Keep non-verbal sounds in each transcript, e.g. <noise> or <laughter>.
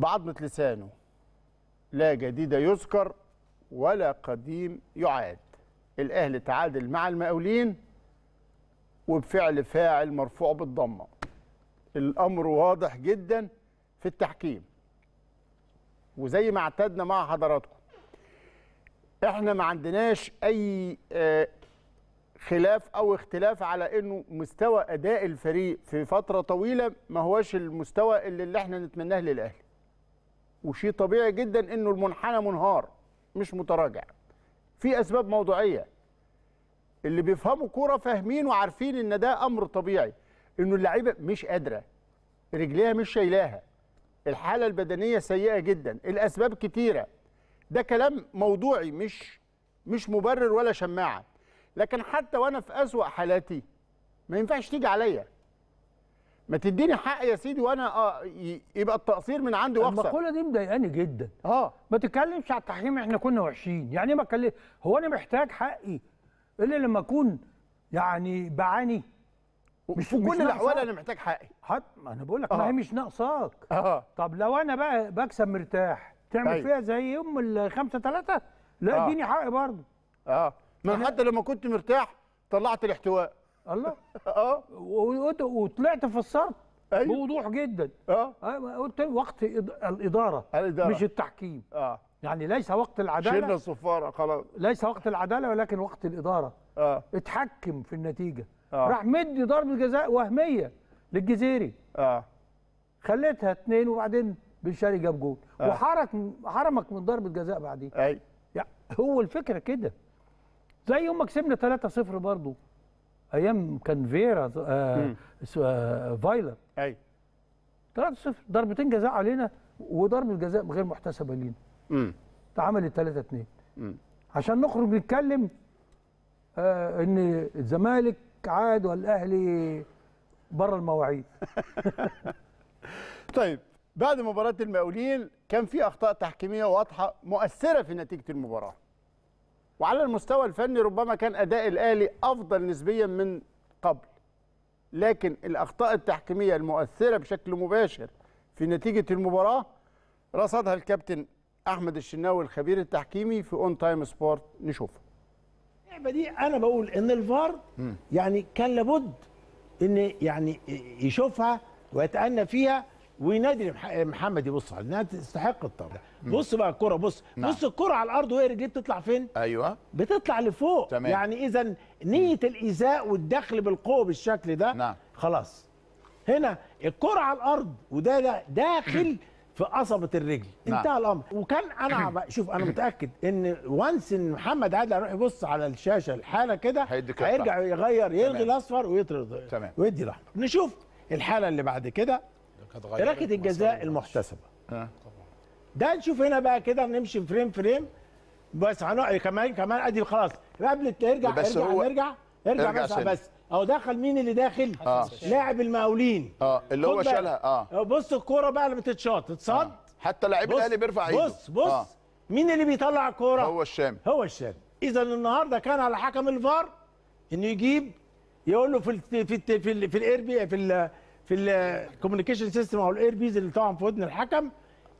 بعضمة لسانه لا جديد يذكر ولا قديم يعاد الأهلي تعادل مع المقاولين وبفعل فاعل مرفوع بالضمة الأمر واضح جدا في التحكيم وزي ما اعتدنا مع حضراتكم احنا ما عندناش اي آه، خلاف او اختلاف على انه مستوى اداء الفريق في فتره طويله ما هوش المستوى اللي, اللي احنا نتمناه للاهلي وشيء طبيعي جدا انه المنحنى منهار مش متراجع في اسباب موضوعيه اللي بيفهموا كوره فاهمين وعارفين ان ده امر طبيعي انه اللعيبه مش قادره رجليها مش شايلاها الحاله البدنيه سيئه جدا الاسباب كتيره ده كلام موضوعي مش مش مبرر ولا شماعه لكن حتى وانا في اسوا حالاتي ما ينفعش تيجي عليا ما تديني حق يا سيدي وانا اه يبقى التقصير من عندي واخسر المقوله دي مضايقاني جدا اه ما تتكلمش على التحكيم احنا كنا وحشين يعني ما اتكلم هو انا محتاج حقي الا لما اكون يعني بعاني مش في كل الاحوال انا محتاج حقي حد ما انا بقول لك ما هي آه. مش ناقصاك اه طب لو انا بقى بكسب مرتاح تعمل طيب. فيها زي يوم الخمسة ثلاثة لا آه. اديني حقي برضه اه ما حتى لما كنت مرتاح طلعت الاحتواء الله <laughs> اه وطلعت فسرت أيوة. بوضوح جدا اه أيوة، قلت وقت الاداره الاداره مش التحكيم اه يعني ليس وقت العداله شلنا الصفاره خلاص ليس وقت العداله ولكن وقت الاداره اه اتحكم في النتيجه آه. راح مدي ضربه جزاء وهميه للجزيري اه خليتها اثنين وبعدين بنشاري جاب جول آه. وحرك حرمك من ضربه جزاء بعدين ايوه يعني هو الفكره كده زي يوم ما كسبنا 3-0 برضه ايام كان فيرا آه آه فايلر ايوه 3-0 ضربتين جزاء علينا وضربه جزاء غير محتسبه لينا امم اتعملت 3 2 امم عشان نخرج نتكلم آه ان الزمالك عاد والاهلي بره المواعيد <laughs> طيب بعد مباراه المقاولين كان في اخطاء تحكيميه واضحه مؤثره في نتيجه المباراه وعلى المستوى الفني ربما كان أداء الأهلي أفضل نسبيا من قبل لكن الأخطاء التحكيمية المؤثرة بشكل مباشر في نتيجة المباراة رصدها الكابتن أحمد الشناوي الخبير التحكيمي في أون تايم سبورت نشوفه اللعبة دي أنا بقول إن الفار يعني كان لابد إن يعني يشوفها ويتأنى فيها ونادي محمد يبص على انها تستحق الطرد بص بقى الكره بص نعم. بص الكره على الارض وهي رجليه بتطلع فين ايوه بتطلع لفوق تمام. يعني اذا نيه الايذاء والدخل بالقوه بالشكل ده نعم. خلاص هنا الكره على الارض وده ده داخل <clears throat> في قصبه الرجل نعم. انتهى الامر وكان انا <clears throat> شوف انا متاكد ان وانس ان محمد عادل هيروح يبص على الشاشه الحاله كده هيرجع يغير يلغي الاصفر ويطرد تمام ويدي الاحمر نشوف الحاله اللي بعد كده ركله الجزاء المحتسبه آه. ده نشوف هنا بقى كده نمشي فريم فريم بس هنقعد إيه، كمان كمان ادي خلاص قبل ارجع بس ارجع نرجع ارجع, بس بس اهو دخل مين اللي داخل؟ آه. لاعب المقاولين اه اللي هو شالها اه بص الكوره بقى اللي بتتشاط اتصد آه. حتى لعيب الاهلي بيرفع ايده بص بص آه. مين اللي بيطلع الكوره؟ هو الشامي هو الشامي اذا النهارده كان على حكم الفار انه يجيب يقول له في الـ في الـ في الـ في الـ في ال إيه، في الكوميونيكيشن سيستم او الاير بيز اللي طبعا في ودن الحكم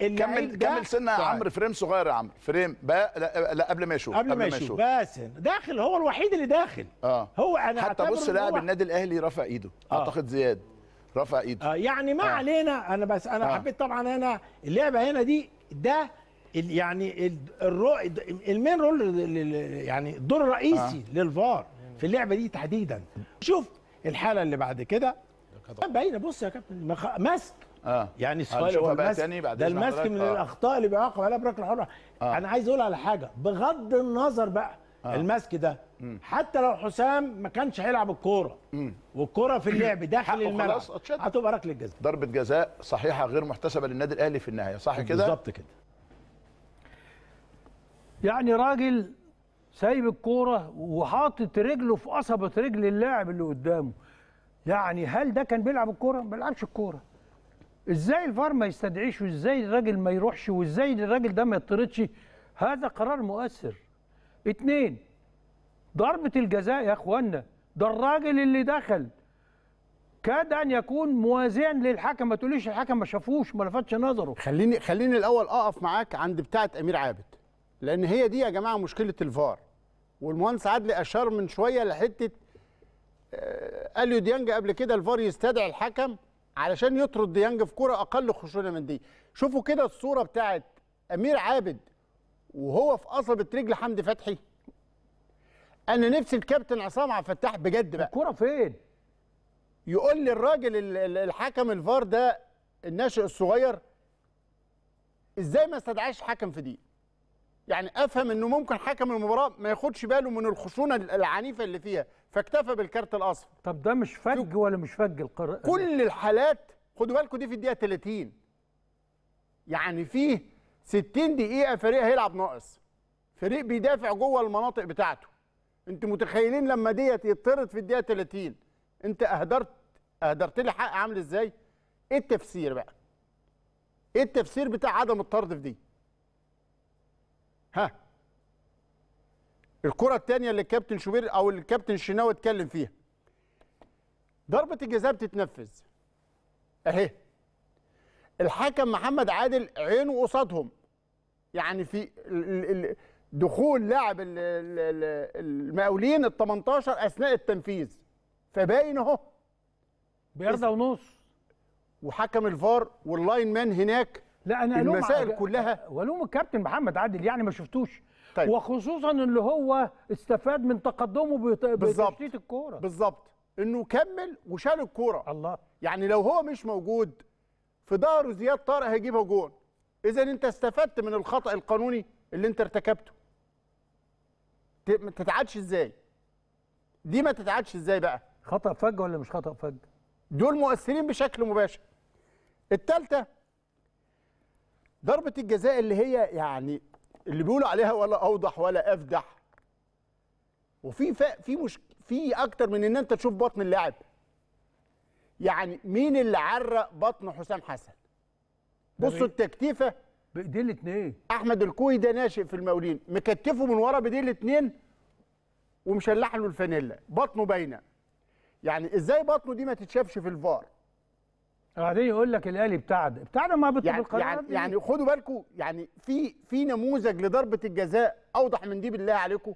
كمل كمل سنه يا عمرو فريم صغير يا عمرو فريم بقى لا, لا قبل ما يشوف قبل, ما يشوف بس داخل هو الوحيد اللي داخل اه هو انا حتى بص لاعب النادي الاهلي رفع ايده آه. اعتقد زياد رفع ايده آه يعني ما آه. علينا انا بس انا آه. حبيت طبعا انا اللعبه هنا دي ده يعني الرو المين رول يعني الدور الرئيسي آه. للفار في اللعبه دي تحديدا شوف الحاله اللي بعد كده طبعا بعيده بص يا كابتن مخ... مسك اه يعني السؤال آه، هو ماسك تاني بعد ده المسك من آه. الاخطاء اللي بيعاقب عليها بركله حره آه. انا عايز اقول على حاجه بغض النظر بقى آه. المسك ده مم. حتى لو حسام ما كانش هيلعب الكوره والكوره في اللعب <coughs> داخل الملعب هتبقى ركله جزاء ضربه جزاء صحيحه غير محتسبه للنادي الاهلي في النهايه صح كده بالظبط كده يعني راجل سايب الكوره وحاطط رجله في قصبه رجل اللاعب اللي قدامه يعني هل ده كان بيلعب الكوره؟ ما بيلعبش الكوره. ازاي الفار ما يستدعيش وازاي الراجل ما يروحش وازاي الراجل ده ما يطردش؟ هذا قرار مؤثر. اتنين ضربة الجزاء يا اخوانا ده الراجل اللي دخل كاد ان يكون موازيا للحكم ما تقوليش الحكم ما شافوش ما لفتش نظره خليني خليني الاول اقف معاك عند بتاعه امير عابد لان هي دي يا جماعه مشكله الفار والمهندس عدلي اشار من شويه لحته آه، اليو ديانج قبل كده الفار يستدعي الحكم علشان يطرد ديانج في كره اقل خشونه من دي شوفوا كده الصوره بتاعت امير عابد وهو في قصبه رجل حمدي فتحي انا نفسي الكابتن عصام عبد الفتاح بجد بقى الكوره فين يقول لي الراجل الحكم الفار ده الناشئ الصغير ازاي ما استدعاش حكم في دي يعني افهم انه ممكن حكم المباراه ما ياخدش باله من الخشونه العنيفه اللي فيها فاكتفى بالكارت الاصفر طب ده مش فج ولا مش فج القر... كل الحالات خدوا بالكم دي في الدقيقه 30 يعني فيه 60 دقيقه فريق هيلعب ناقص فريق بيدافع جوه المناطق بتاعته انت متخيلين لما ديت يطرد في الدقيقه 30 انت اهدرت اهدرت لي حق عامل ازاي ايه التفسير بقى ايه التفسير بتاع عدم الطرد في دي ها الكره الثانيه اللي الكابتن شوبير او الكابتن الشناوي اتكلم فيها ضربه الجزاء بتتنفذ اهي الحكم محمد عادل عينه قصادهم يعني في دخول لاعب المقاولين ال 18 اثناء التنفيذ فباين اهو بيرضى ونص وحكم الفار واللاين مان هناك لا انا المسائل على... كلها ولوم الكابتن محمد عادل يعني ما شفتوش طيب. وخصوصا اللي هو استفاد من تقدمه بتشتيت الكوره بالظبط انه كمل وشال الكوره الله يعني لو هو مش موجود في ظهره زياد طارق هيجيبها جون اذا انت استفدت من الخطا القانوني اللي انت ارتكبته ما تتعادش ازاي دي ما تتعادش ازاي بقى خطا فج ولا مش خطا فج دول مؤثرين بشكل مباشر الثالثه ضربه الجزاء اللي هي يعني اللي بيقولوا عليها ولا اوضح ولا افدح وفي في مش في اكتر من ان انت تشوف بطن اللاعب يعني مين اللي عرق بطن حسام حسن بصوا التكتيفه بايدين الاثنين احمد الكوي ده ناشئ في المولين مكتفه من ورا بايدين الاثنين ومشلح له الفانيلا بطنه باينه يعني ازاي بطنه دي ما تتشافش في الفار بعدين يقول لك الاهلي بتاعنا بتاعنا ما بيطلب يعني يعني, دي. يعني خدوا بالكم يعني في في نموذج لضربه الجزاء اوضح من دي بالله عليكم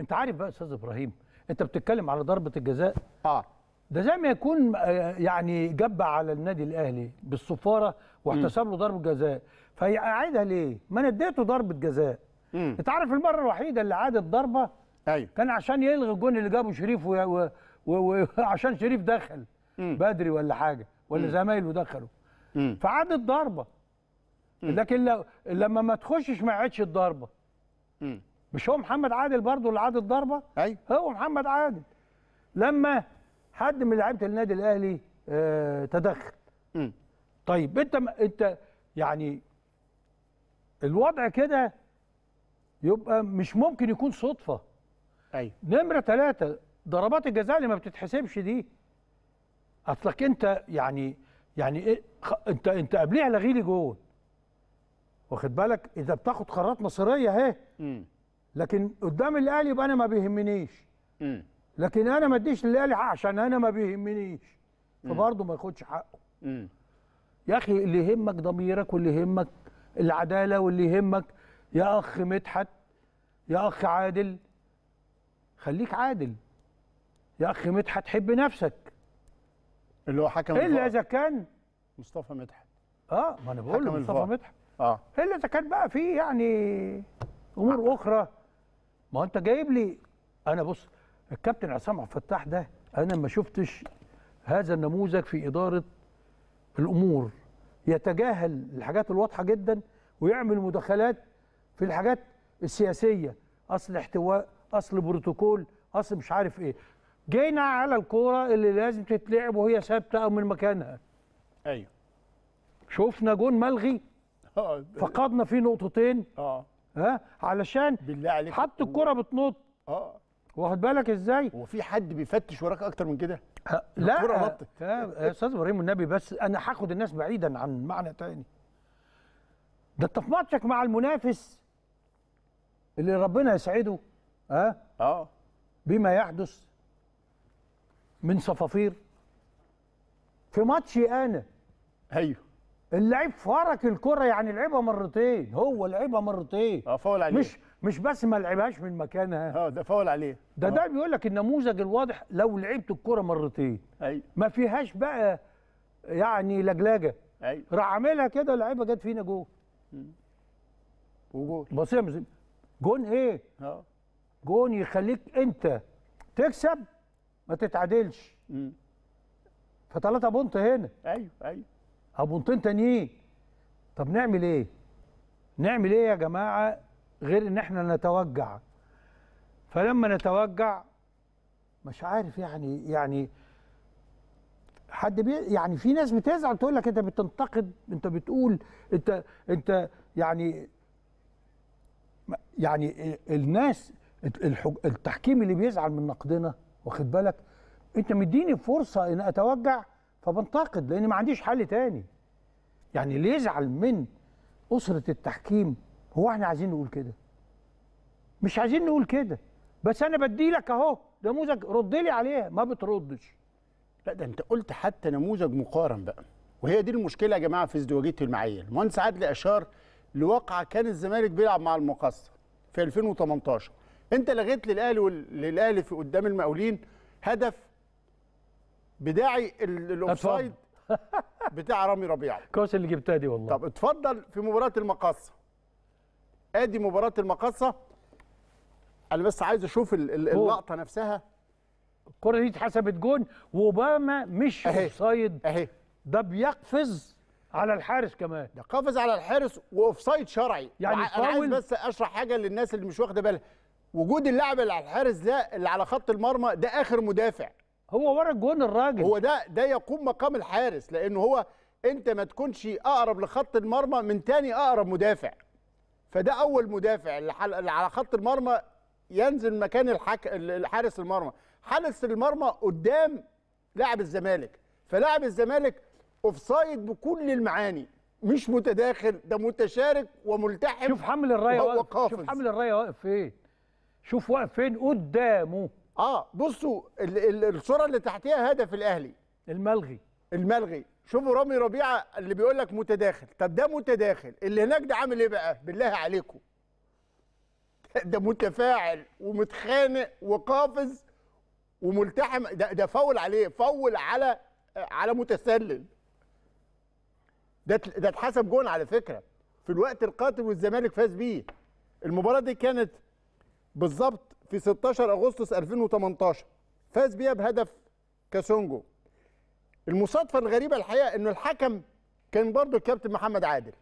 انت عارف بقى استاذ ابراهيم انت بتتكلم على ضربه الجزاء اه ده زي ما يكون آه، يعني جب على النادي الاهلي بالصفاره واحتسب له ضربه جزاء فيعيدها ليه؟ ما انا اديته ضربه جزاء انت عارف المره الوحيده اللي عادت ضربه ايوه كان عشان يلغي الجون اللي جابه شريف وعشان و... و... <laughs> شريف دخل بدري ولا حاجه ولا زمايله دخلوا فعادت ضربه لكن لو لما ما تخشش ما عادش الضربه مش هو محمد عادل برضه اللي عاد الضربه ايوه هو محمد عادل لما حد من لعيبه النادي الاهلي آه تدخل م. طيب انت انت يعني الوضع كده يبقى مش ممكن يكون صدفه ايوه نمره ثلاثة ضربات الجزاء اللي ما بتتحسبش دي اصلك انت يعني يعني ايه انت انت قبليها لغي لي جول واخد بالك اذا بتاخد قرارات مصيريه اهي لكن قدام الاهلي يبقى انا ما بيهمنيش لكن انا ما اديش للاهلي حق عشان انا ما بيهمنيش فبرضه ما ياخدش حقه يا اخي اللي يهمك ضميرك واللي يهمك العداله واللي يهمك يا اخ مدحت يا اخ عادل خليك عادل يا اخ مدحت حب نفسك اللي هو حكم الا اذا كان مصطفى مدحت اه ما انا بقول مصطفى مدحت اه الا اذا كان بقى في يعني امور آه. اخرى ما انت جايب لي انا بص الكابتن عصام عبد الفتاح ده انا ما شفتش هذا النموذج في اداره الامور يتجاهل الحاجات الواضحه جدا ويعمل مداخلات في الحاجات السياسيه اصل احتواء اصل بروتوكول اصل مش عارف ايه جينا على الكوره اللي لازم تتلعب وهي ثابته او من مكانها ايوه شفنا جون ملغي <laughs> آه. فقدنا فيه نقطتين اه ها علشان بالله عليك حط الكوره بتنط اه واخد بالك ازاي هو في حد بيفتش وراك اكتر من كده أه، لا الكوره نطت أه، يا استاذ ابراهيم النبي بس انا هاخد الناس بعيدا عن معنى تاني ده انت في ماتشك مع المنافس اللي ربنا يسعده ها اه بما يحدث من صفافير في ماتشي انا ايوه اللعيب فرك الكره يعني لعبها مرتين هو لعبها مرتين اه فاول عليه مش مش بس ما لعبهاش من مكانها اه ده فاول عليه ده آه. ده بيقول لك النموذج الواضح لو لعبت الكره مرتين ايوه ما فيهاش بقى يعني لجلجه ايوه راح عاملها كده اللعيبه جت فينا جول وجول بصيها جون ايه؟ اه جون يخليك انت تكسب ما تتعدلش فثلاثة بونت هنا ايوه ايوه او بونتين تانيين طب نعمل ايه؟ نعمل ايه يا جماعه غير ان احنا نتوجع فلما نتوجع مش عارف يعني يعني حد بي يعني في ناس بتزعل تقول لك انت بتنتقد انت بتقول انت انت يعني يعني الناس التحكيم اللي بيزعل من نقدنا واخد بالك انت مديني فرصه ان اتوجع فبنتقد لان ما عنديش حل تاني يعني اللي يزعل من اسره التحكيم هو احنا عايزين نقول كده مش عايزين نقول كده بس انا بديلك اهو نموذج رد لي عليها ما بتردش لا ده انت قلت حتى نموذج مقارن بقى وهي دي المشكله يا جماعه في ازدواجيه المعايير المهندس عادل اشار لواقعه كان الزمالك بيلعب مع المقصه في 2018 انت لغيت للاهلي للاهلي في قدام المقاولين هدف بداعي الاوفسايد <laughs> بتاع رامي ربيعه كويس اللي جبتها دي والله طب اتفضل في مباراه المقاصه ادي مباراه المقاصه انا بس عايز اشوف اللقطه نفسها الكره دي اتحسبت جون واوباما مش اوفسايد اهي ده بيقفز على الحارس كمان ده قفز على الحارس واوفسايد شرعي يعني انا عايز بس اشرح حاجه للناس اللي مش واخده بالها وجود اللاعب اللي على الحارس ده اللي على خط المرمى ده اخر مدافع هو ورا الجون الراجل هو ده ده يقوم مقام الحارس لانه هو انت ما تكونش اقرب لخط المرمى من تاني اقرب مدافع فده اول مدافع اللي على خط المرمى ينزل مكان الحك... الحارس المرمى حارس المرمى قدام لاعب الزمالك فلاعب الزمالك اوفسايد بكل المعاني مش متداخل ده متشارك وملتحم شوف حمل الرايه واقف شوف حمل الرايه واقف فين شوف واقفين قدامه اه بصوا الصوره اللي تحتيها هدف الاهلي الملغي الملغي شوفوا رامي ربيعه اللي بيقول لك متداخل طب ده متداخل اللي هناك ده عامل ايه بقى بالله عليكم <laughs> ده متفاعل ومتخانق وقافز وملتحم ده ده فول عليه فول على على متسلل ده ده اتحسب جون على فكره في الوقت القاتل والزمالك فاز بيه المباراه دي كانت بالظبط في 16 اغسطس 2018 فاز بيها بهدف كاسونجو المصادفه الغريبه الحقيقه انه الحكم كان برضه الكابتن محمد عادل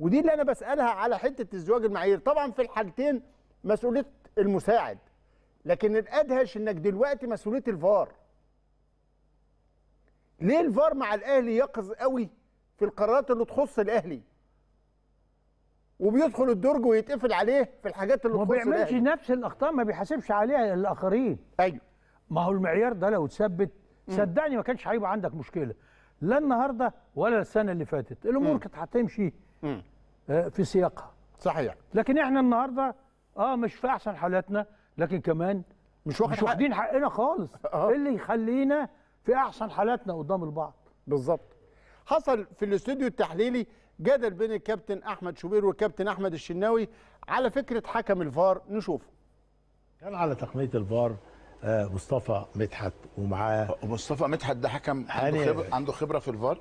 ودي اللي انا بسالها على حته ازدواج المعايير طبعا في الحالتين مسؤوليه المساعد لكن الادهش انك دلوقتي مسؤوليه الفار ليه الفار مع الاهلي يقظ قوي في القرارات اللي تخص الاهلي وبيدخل الدرج ويتقفل عليه في الحاجات اللي ما بيعملش نفس الاخطاء ما بيحاسبش عليها الاخرين ايوه ما هو المعيار ده لو اتثبت صدقني ما كانش هيبقى عندك مشكله لا النهارده ولا السنه اللي فاتت الامور كانت هتمشي آه، في سياقها صحيح لكن احنا النهارده اه مش في احسن حالاتنا لكن كمان مش, مش واخدين حقنا خالص <laughs> آه. اللي يخلينا في احسن حالاتنا قدام البعض بالظبط حصل في الاستوديو التحليلي جدل بين الكابتن احمد شوبير والكابتن احمد الشناوي على فكره حكم الفار نشوفه كان على تقنيه الفار آه، مصطفى مدحت ومعاه مصطفى مدحت ده حكم عنده يعني خبره عنده خبره في الفار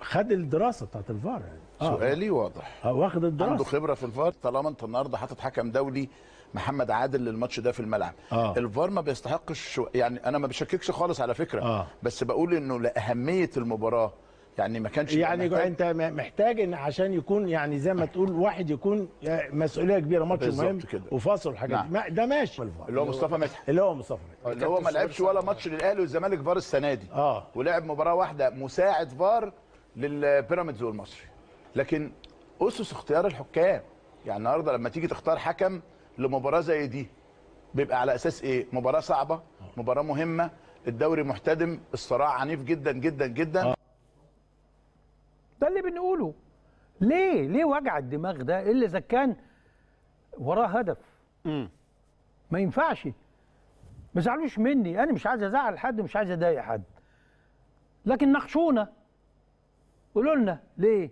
خد الدراسه بتاعت الفار يعني آه. سؤالي واضح آه واخد الدراسه عنده خبره في الفار طالما انت النهارده حاطط حكم دولي محمد عادل للماتش ده في الملعب آه. الفار ما بيستحقش يعني انا ما بشككش خالص على فكره آه. بس بقول انه لاهميه المباراه يعني ما كانش يعني محتاج. انت محتاج ان عشان يكون يعني زي ما تقول واحد يكون آه، مسؤوليه كبيره ماتش مهم وفاصل الحاجات نعم. ده ماشي اللي هو مصطفى مدحت اللي هو مصطفى اللي هو ما لعبش ولا ماتش للاهلي والزمالك فار السنه دي اه ولعب مباراه واحده مساعد فار للبيراميدز والمصري لكن اسس اختيار الحكام يعني النهارده لما تيجي تختار حكم لمباراه زي دي بيبقى على اساس ايه مباراه صعبه مباراه مهمه الدوري محتدم الصراع عنيف جدا جدا جدا آه. ده اللي بنقوله ليه ليه وجع الدماغ ده الا اذا كان وراه هدف امم ما ينفعش ما زعلوش مني انا مش عايز ازعل حد ومش عايز اضايق حد لكن ناقشونا قولوا لنا ليه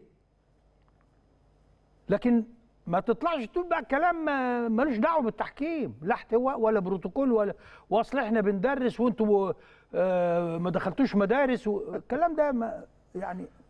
لكن ما تطلعش تقول بقى كلام ملوش دعوه بالتحكيم لا احتواء ولا بروتوكول ولا واصل احنا بندرس وانتوا آه، ما دخلتوش مدارس والكلام ده ما يعني